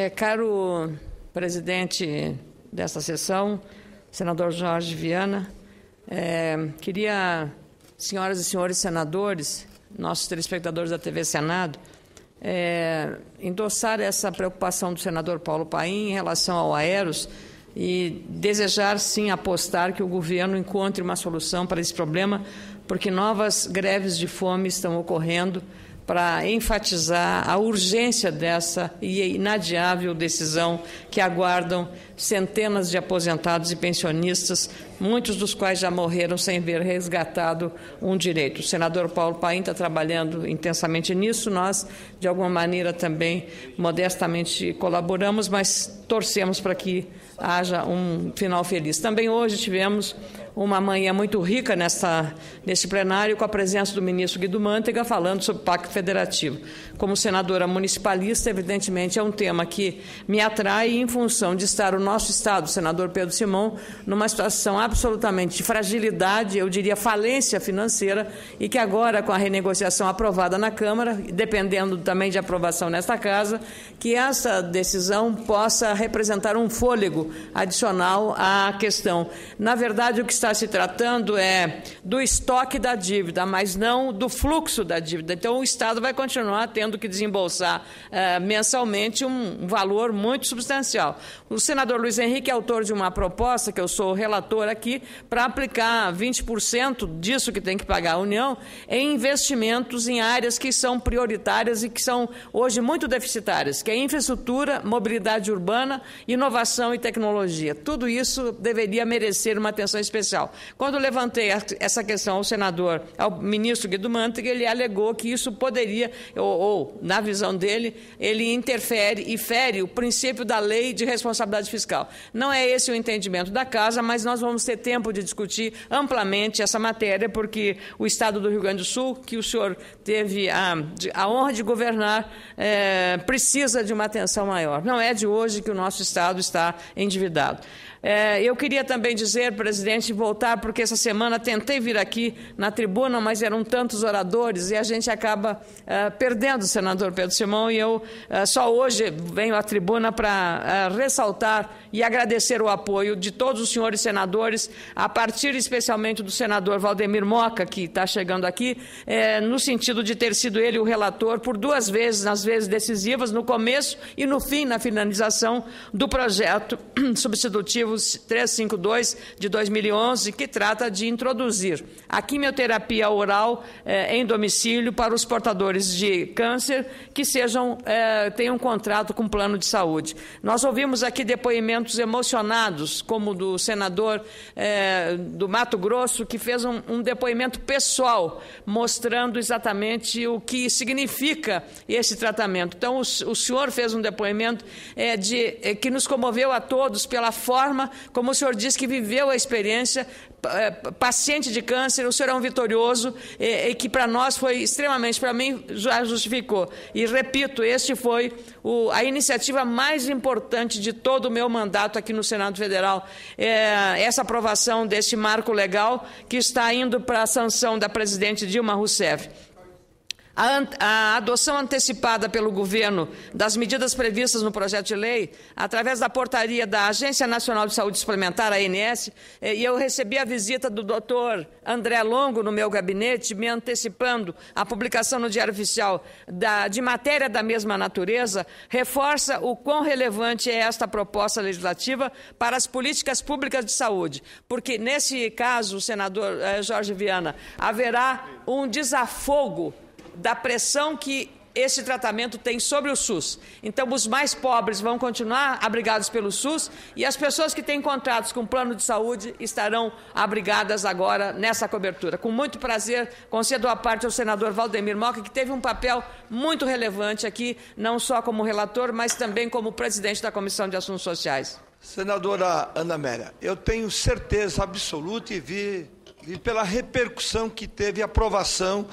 É, caro presidente desta sessão, senador Jorge Viana, é, queria, senhoras e senhores senadores, nossos telespectadores da TV Senado, é, endossar essa preocupação do senador Paulo Paim em relação ao Aeros e desejar sim apostar que o governo encontre uma solução para esse problema, porque novas greves de fome estão ocorrendo para enfatizar a urgência dessa e inadiável decisão que aguardam centenas de aposentados e pensionistas, muitos dos quais já morreram sem ver resgatado um direito. O senador Paulo Paim está trabalhando intensamente nisso, nós, de alguma maneira, também modestamente colaboramos, mas torcemos para que haja um final feliz. Também hoje tivemos uma manhã muito rica nessa, neste plenário, com a presença do ministro Guido Mantega, falando sobre o Pacto Federativo. Como senadora municipalista, evidentemente é um tema que me atrai em função de estar o nosso Estado, o senador Pedro Simão, numa situação absolutamente de fragilidade, eu diria falência financeira, e que agora, com a renegociação aprovada na Câmara, dependendo também de aprovação nesta Casa, que essa decisão possa representar um fôlego adicional à questão. Na verdade, o que está se tratando é do estoque da dívida, mas não do fluxo da dívida. Então, o Estado vai continuar tendo que desembolsar eh, mensalmente um valor muito substancial. O senador Luiz Henrique é autor de uma proposta, que eu sou relator aqui, para aplicar 20% disso que tem que pagar a União em investimentos em áreas que são prioritárias e que são hoje muito deficitárias, que é infraestrutura, mobilidade urbana, inovação e tecnologia tecnologia. Tudo isso deveria merecer uma atenção especial. Quando levantei essa questão ao senador, ao ministro Guido Mantega, ele alegou que isso poderia, ou, ou na visão dele, ele interfere e fere o princípio da lei de responsabilidade fiscal. Não é esse o entendimento da casa, mas nós vamos ter tempo de discutir amplamente essa matéria, porque o Estado do Rio Grande do Sul, que o senhor teve a, a honra de governar, é, precisa de uma atenção maior. Não é de hoje que o nosso Estado está em endividado. É, eu queria também dizer, presidente, voltar, porque essa semana tentei vir aqui na tribuna, mas eram tantos oradores e a gente acaba é, perdendo o senador Pedro Simão. E eu é, só hoje venho à tribuna para é, ressaltar e agradecer o apoio de todos os senhores senadores, a partir especialmente do senador Valdemir Moca, que está chegando aqui, no sentido de ter sido ele o relator por duas vezes, nas vezes decisivas, no começo e no fim, na finalização do projeto substitutivo 352 de 2011, que trata de introduzir a quimioterapia oral eh, em domicílio para os portadores de câncer que sejam eh, tenham um contrato com plano de saúde. Nós ouvimos aqui depoimentos emocionados, como do senador eh, do Mato Grosso, que fez um, um depoimento pessoal mostrando exatamente o que significa esse tratamento. Então, o, o senhor fez um depoimento eh, de, eh, que nos comoveu a todos pela forma forma, como o senhor diz que viveu a experiência, eh, paciente de câncer, o senhor é um vitorioso, e, e que para nós foi extremamente, para mim, já justificou. E repito, este foi o, a iniciativa mais importante de todo o meu mandato aqui no Senado Federal. É, essa aprovação deste marco legal que está indo para a sanção da presidente Dilma Rousseff. A, an a adoção antecipada pelo governo das medidas previstas no projeto de lei, através da portaria da Agência Nacional de Saúde Suplementar, ANS, eh, e eu recebi a visita do doutor André Longo no meu gabinete, me antecipando a publicação no Diário Oficial da, de matéria da mesma natureza, reforça o quão relevante é esta proposta legislativa para as políticas públicas de saúde. Porque, nesse caso, senador eh, Jorge Viana, haverá um desafogo da pressão que esse tratamento tem sobre o SUS. Então, os mais pobres vão continuar abrigados pelo SUS e as pessoas que têm contratos com plano de saúde estarão abrigadas agora nessa cobertura. Com muito prazer, concedo a parte ao senador Valdemir Moca que teve um papel muito relevante aqui, não só como relator, mas também como presidente da Comissão de Assuntos Sociais. Senadora Ana Mélia, eu tenho certeza absoluta e vi, vi pela repercussão que teve a aprovação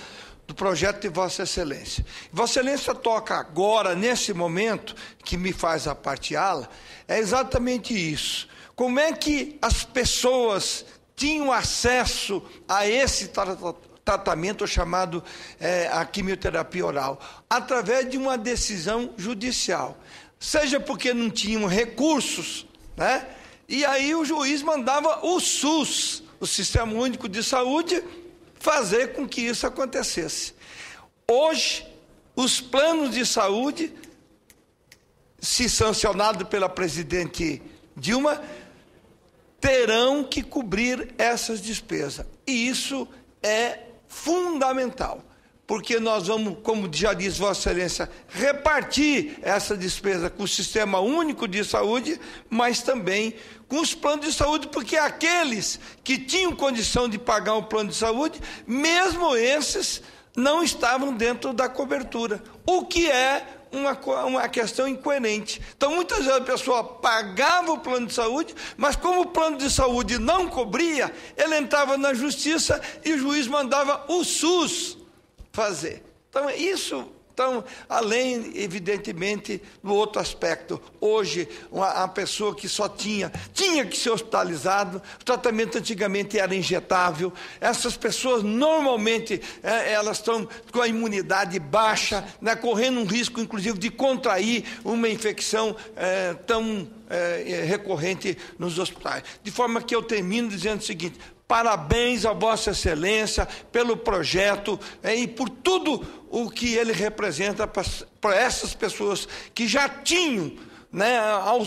do projeto de Vossa Excelência. Vossa Excelência toca agora, nesse momento, que me faz a parte la é exatamente isso. Como é que as pessoas tinham acesso a esse tratamento chamado é, a quimioterapia oral? Através de uma decisão judicial. Seja porque não tinham recursos, né? E aí o juiz mandava o SUS, o Sistema Único de Saúde, fazer com que isso acontecesse. Hoje, os planos de saúde, se sancionados pela presidente Dilma, terão que cobrir essas despesas. E isso é fundamental porque nós vamos, como já diz Vossa Excelência, repartir essa despesa com o Sistema Único de Saúde, mas também com os planos de saúde, porque aqueles que tinham condição de pagar um plano de saúde, mesmo esses não estavam dentro da cobertura, o que é uma, uma questão incoerente. Então, muitas vezes a pessoa pagava o plano de saúde, mas como o plano de saúde não cobria, ele entrava na justiça e o juiz mandava o SUS fazer. Então, isso então, além, evidentemente, do outro aspecto, hoje, uma, pessoa que só tinha, tinha que ser hospitalizado, o tratamento antigamente era injetável, essas pessoas normalmente é, elas estão com a imunidade baixa, né, correndo um risco, inclusive, de contrair uma infecção é, tão é, recorrente nos hospitais. De forma que eu termino dizendo o seguinte: Parabéns a Vossa Excelência pelo projeto é, e por tudo o que ele representa para essas pessoas que já tinham né, ao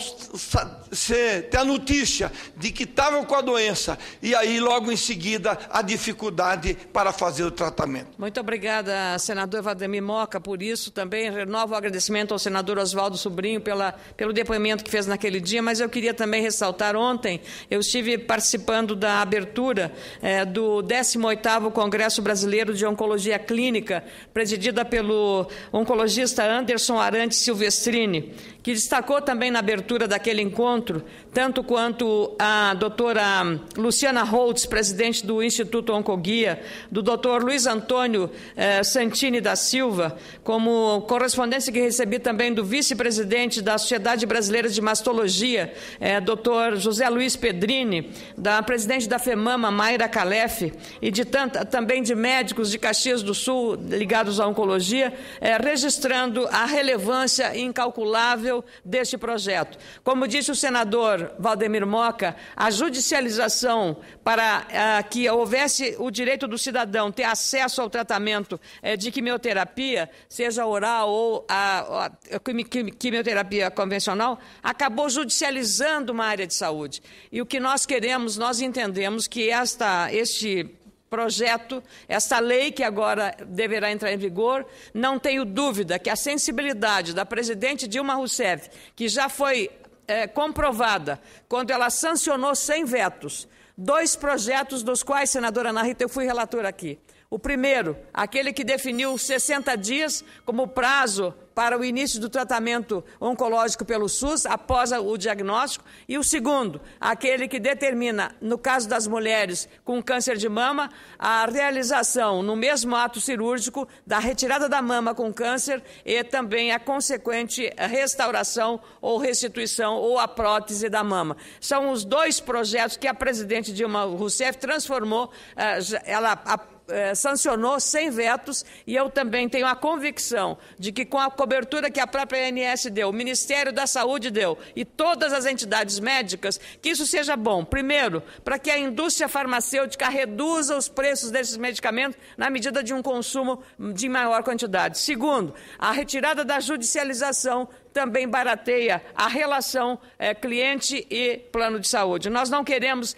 ter a notícia de que estavam com a doença e aí logo em seguida a dificuldade para fazer o tratamento. Muito obrigada, senador Vademir Moca, por isso também renovo o agradecimento ao senador Oswaldo Sobrinho pela, pelo depoimento que fez naquele dia, mas eu queria também ressaltar ontem, eu estive participando da abertura é, do 18º Congresso Brasileiro de Oncologia Clínica, presidida pelo oncologista Anderson Arantes Silvestrini, que destacou também na abertura daquele encontro, tanto quanto a doutora Luciana Holtz, presidente do Instituto Oncoguia, do doutor Luiz Antônio eh, Santini da Silva, como correspondência que recebi também do vice-presidente da Sociedade Brasileira de Mastologia, eh, doutor José Luiz Pedrini, da presidente da FEMAMA, Mayra Calef, e de tanta, também de médicos de Caxias do Sul ligados à oncologia, eh, registrando a relevância incalculável deste projeto. Como disse o senador Valdemir Moca, a judicialização para eh, que houvesse o direito do cidadão ter acesso ao tratamento eh, de quimioterapia, seja oral ou a, quimioterapia convencional, acabou judicializando uma área de saúde. E o que nós queremos, nós entendemos que esta, este projeto, essa lei que agora deverá entrar em vigor, não tenho dúvida que a sensibilidade da presidente Dilma Rousseff, que já foi é, comprovada quando ela sancionou sem vetos dois projetos dos quais, senadora Ana Rita, eu fui relatora aqui. O primeiro, aquele que definiu 60 dias como prazo para o início do tratamento oncológico pelo SUS após o diagnóstico. E o segundo, aquele que determina, no caso das mulheres com câncer de mama, a realização, no mesmo ato cirúrgico, da retirada da mama com câncer e também a consequente restauração ou restituição ou a prótese da mama. São os dois projetos que a presidente Dilma Rousseff transformou, eh, ela eh, sancionou sem vetos e eu também tenho a convicção de que com a cobertura que a própria ANS deu, o Ministério da Saúde deu e todas as entidades médicas, que isso seja bom. Primeiro, para que a indústria farmacêutica reduza os preços desses medicamentos na medida de um consumo de maior quantidade. Segundo, a retirada da judicialização também barateia a relação é, cliente e plano de saúde. Nós não queremos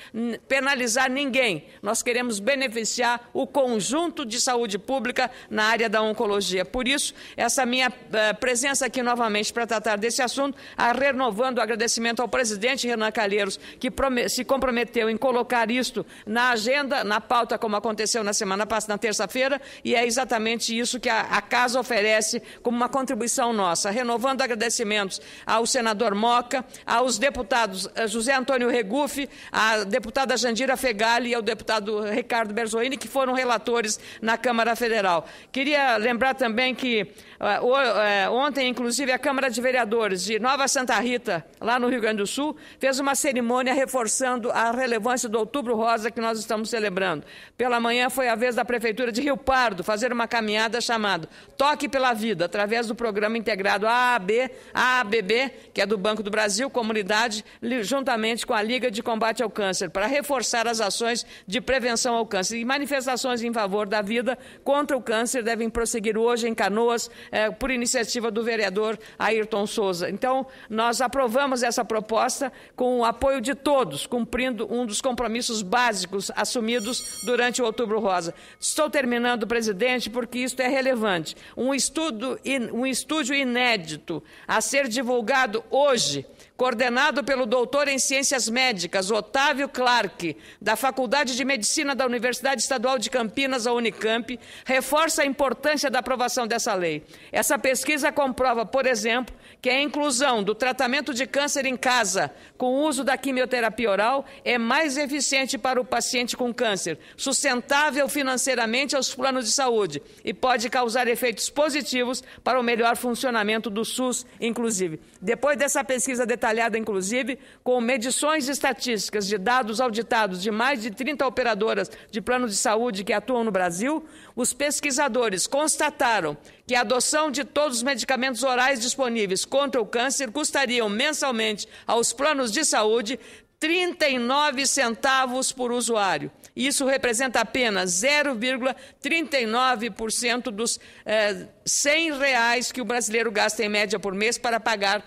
penalizar ninguém, nós queremos beneficiar o conjunto de saúde pública na área da oncologia. Por isso, essa minha é, presença aqui novamente para tratar desse assunto, a, renovando o agradecimento ao presidente Renan Calheiros, que se comprometeu em colocar isto na agenda, na pauta, como aconteceu na semana passada, na terça-feira, e é exatamente isso que a, a Casa oferece como uma contribuição nossa. Renovando o agradecimento agradecimentos ao senador Moca, aos deputados eh, José Antônio Regufe, à deputada Jandira Fegali e ao deputado Ricardo Berzoini, que foram relatores na Câmara Federal. Queria lembrar também que eh, eh, ontem, inclusive, a Câmara de Vereadores de Nova Santa Rita, lá no Rio Grande do Sul, fez uma cerimônia reforçando a relevância do Outubro Rosa que nós estamos celebrando. Pela manhã foi a vez da Prefeitura de Rio Pardo fazer uma caminhada chamada Toque pela Vida, através do programa integrado AAB ABB, AABB, que é do Banco do Brasil, comunidade, juntamente com a Liga de Combate ao Câncer, para reforçar as ações de prevenção ao câncer. E manifestações em favor da vida contra o câncer devem prosseguir hoje em Canoas, eh, por iniciativa do vereador Ayrton Souza. Então, nós aprovamos essa proposta com o apoio de todos, cumprindo um dos compromissos básicos assumidos durante o Outubro Rosa. Estou terminando, presidente, porque isso é relevante. Um estudo, um estúdio inédito a ser divulgado hoje coordenado pelo doutor em ciências médicas Otávio Clark, da Faculdade de Medicina da Universidade Estadual de Campinas, a Unicamp, reforça a importância da aprovação dessa lei. Essa pesquisa comprova, por exemplo, que a inclusão do tratamento de câncer em casa com o uso da quimioterapia oral é mais eficiente para o paciente com câncer, sustentável financeiramente aos planos de saúde e pode causar efeitos positivos para o melhor funcionamento do SUS, inclusive. Depois dessa pesquisa detalhada, detalhada, inclusive, com medições estatísticas de dados auditados de mais de 30 operadoras de plano de saúde que atuam no Brasil, os pesquisadores constataram que a adoção de todos os medicamentos orais disponíveis contra o câncer custariam mensalmente aos planos de saúde 39 centavos por usuário. Isso representa apenas 0,39% dos é, eh, 100 reais que o brasileiro gasta em média por mês para pagar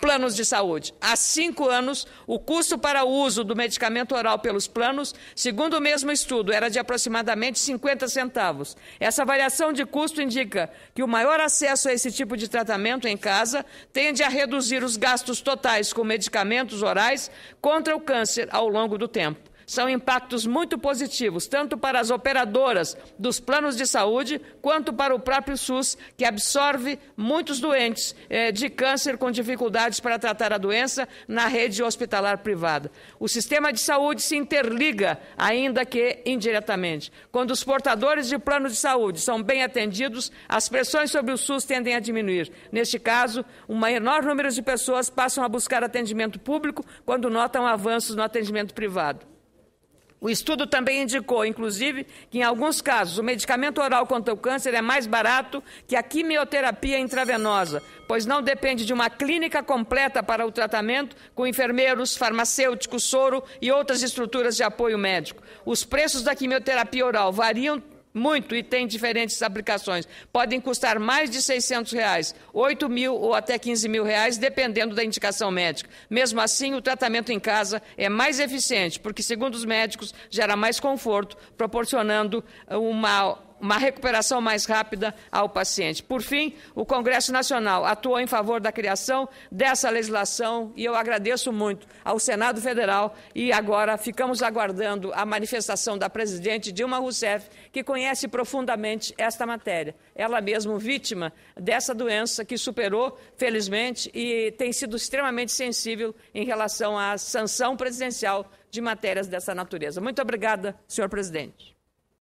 planos de saúde. Há cinco anos, o custo para o uso do medicamento oral pelos planos, segundo o mesmo estudo, era de aproximadamente 50 centavos. Essa variação de custo indica que o maior acesso a esse tipo de tratamento em casa tende a reduzir os gastos totais com medicamentos orais contra o câncer ao longo do tempo são impactos muito positivos, tanto para as operadoras dos planos de saúde, quanto para o próprio SUS, que absorve muitos doentes eh, de câncer com dificuldades para tratar a doença na rede hospitalar privada. O sistema de saúde se interliga, ainda que indiretamente. Quando os portadores de plano de saúde são bem atendidos, as pressões sobre o SUS tendem a diminuir. Neste caso, um menor número de pessoas passam a buscar atendimento público quando notam avanços no atendimento privado. O estudo também indicou, inclusive, que em alguns casos o medicamento oral contra o câncer é mais barato que a quimioterapia intravenosa, pois não depende de uma clínica completa para o tratamento, com enfermeiros, farmacêuticos, soro e outras estruturas de apoio médico. Os preços da quimioterapia oral variam muito e tem diferentes aplicações. Podem custar mais de 600 reais, 8 mil ou até 15 mil reais, dependendo da indicação médica. Mesmo assim, o tratamento em casa é mais eficiente, porque, segundo os médicos, gera mais conforto, proporcionando uma uma recuperação mais rápida ao paciente. Por fim, o Congresso Nacional atuou em favor da criação dessa legislação e eu agradeço muito ao Senado Federal e agora ficamos aguardando a manifestação da presidente Dilma Rousseff, que conhece profundamente esta matéria. Ela mesma vítima dessa doença que superou, felizmente, e tem sido extremamente sensível em relação à sanção presidencial de matérias dessa natureza. Muito obrigada, senhor presidente.